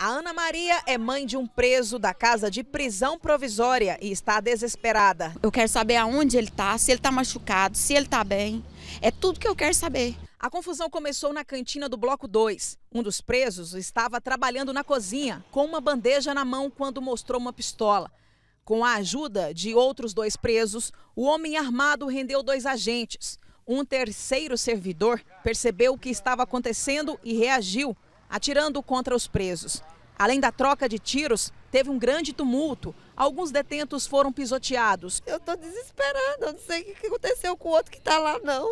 A Ana Maria é mãe de um preso da casa de prisão provisória e está desesperada. Eu quero saber aonde ele está, se ele está machucado, se ele está bem. É tudo que eu quero saber. A confusão começou na cantina do Bloco 2. Um dos presos estava trabalhando na cozinha com uma bandeja na mão quando mostrou uma pistola. Com a ajuda de outros dois presos, o homem armado rendeu dois agentes. Um terceiro servidor percebeu o que estava acontecendo e reagiu atirando contra os presos. Além da troca de tiros, teve um grande tumulto. Alguns detentos foram pisoteados. Eu estou desesperada, não sei o que aconteceu com o outro que está lá, não.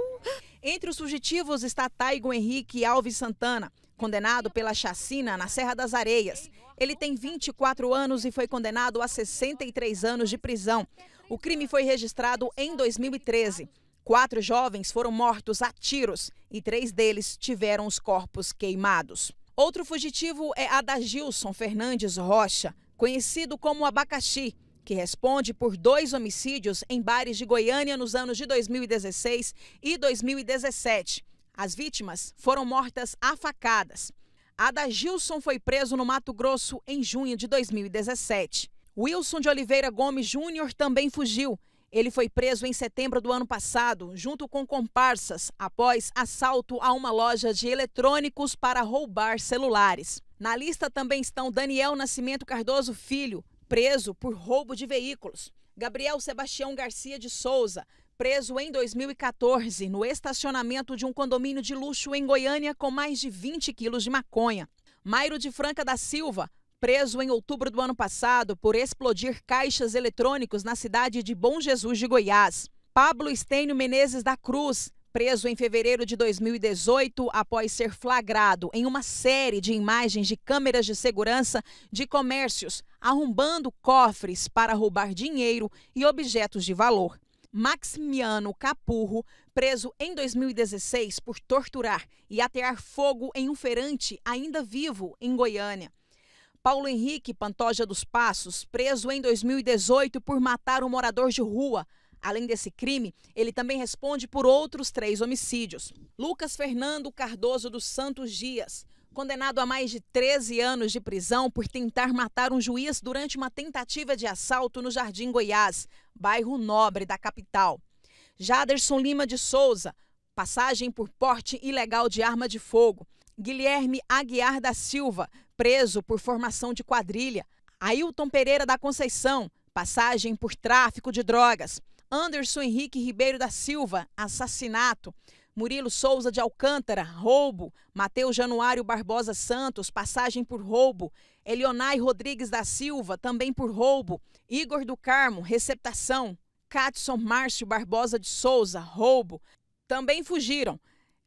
Entre os fugitivos está Taigo Henrique Alves Santana, condenado pela chacina na Serra das Areias. Ele tem 24 anos e foi condenado a 63 anos de prisão. O crime foi registrado em 2013. Quatro jovens foram mortos a tiros e três deles tiveram os corpos queimados. Outro fugitivo é Adagilson Fernandes Rocha, conhecido como Abacaxi, que responde por dois homicídios em bares de Goiânia nos anos de 2016 e 2017. As vítimas foram mortas a facadas. Adagilson foi preso no Mato Grosso em junho de 2017. Wilson de Oliveira Gomes Júnior também fugiu ele foi preso em setembro do ano passado, junto com comparsas, após assalto a uma loja de eletrônicos para roubar celulares. Na lista também estão Daniel Nascimento Cardoso Filho, preso por roubo de veículos. Gabriel Sebastião Garcia de Souza, preso em 2014 no estacionamento de um condomínio de luxo em Goiânia com mais de 20 quilos de maconha. Mairo de Franca da Silva, preso em outubro do ano passado por explodir caixas eletrônicos na cidade de Bom Jesus de Goiás. Pablo Estênio Menezes da Cruz, preso em fevereiro de 2018 após ser flagrado em uma série de imagens de câmeras de segurança de comércios, arrombando cofres para roubar dinheiro e objetos de valor. Maximiano Capurro, preso em 2016 por torturar e atear fogo em um ferante ainda vivo em Goiânia. Paulo Henrique Pantoja dos Passos, preso em 2018 por matar um morador de rua. Além desse crime, ele também responde por outros três homicídios. Lucas Fernando Cardoso dos Santos Dias, condenado a mais de 13 anos de prisão por tentar matar um juiz durante uma tentativa de assalto no Jardim Goiás, bairro nobre da capital. Jaderson Lima de Souza, passagem por porte ilegal de arma de fogo. Guilherme Aguiar da Silva, preso por formação de quadrilha. Ailton Pereira da Conceição, passagem por tráfico de drogas. Anderson Henrique Ribeiro da Silva, assassinato. Murilo Souza de Alcântara, roubo. Mateus Januário Barbosa Santos, passagem por roubo. Elionai Rodrigues da Silva, também por roubo. Igor do Carmo, receptação. Catson Márcio Barbosa de Souza, roubo. Também fugiram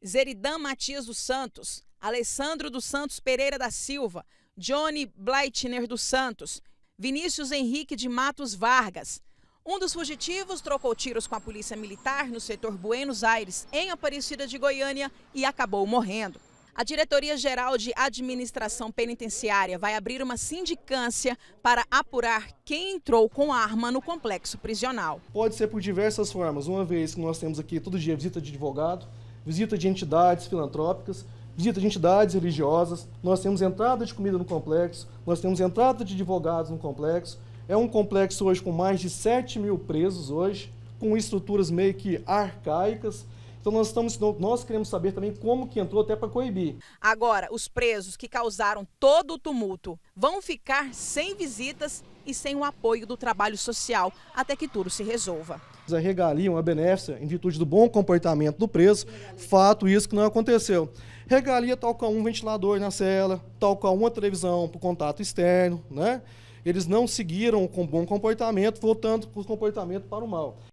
Zeridan Matias dos Santos, Alessandro dos Santos Pereira da Silva, Johnny Bleitner dos Santos, Vinícius Henrique de Matos Vargas. Um dos fugitivos trocou tiros com a polícia militar no setor Buenos Aires, em Aparecida de Goiânia, e acabou morrendo. A Diretoria-Geral de Administração Penitenciária vai abrir uma sindicância para apurar quem entrou com arma no complexo prisional. Pode ser por diversas formas. Uma vez que nós temos aqui todo dia visita de advogado, visita de entidades filantrópicas, visita de entidades religiosas, nós temos entrada de comida no complexo, nós temos entrada de advogados no complexo. É um complexo hoje com mais de 7 mil presos hoje, com estruturas meio que arcaicas. Então nós estamos, nós queremos saber também como que entrou até para coibir. Agora, os presos que causaram todo o tumulto vão ficar sem visitas e sem o apoio do trabalho social até que tudo se resolva. A regalia, uma benéfica, em virtude do bom comportamento do preso, fato isso que não aconteceu. Regalia tal qual um ventilador na cela, tal qual uma televisão para o contato externo, né? Eles não seguiram com bom comportamento, voltando com o comportamento para o mal.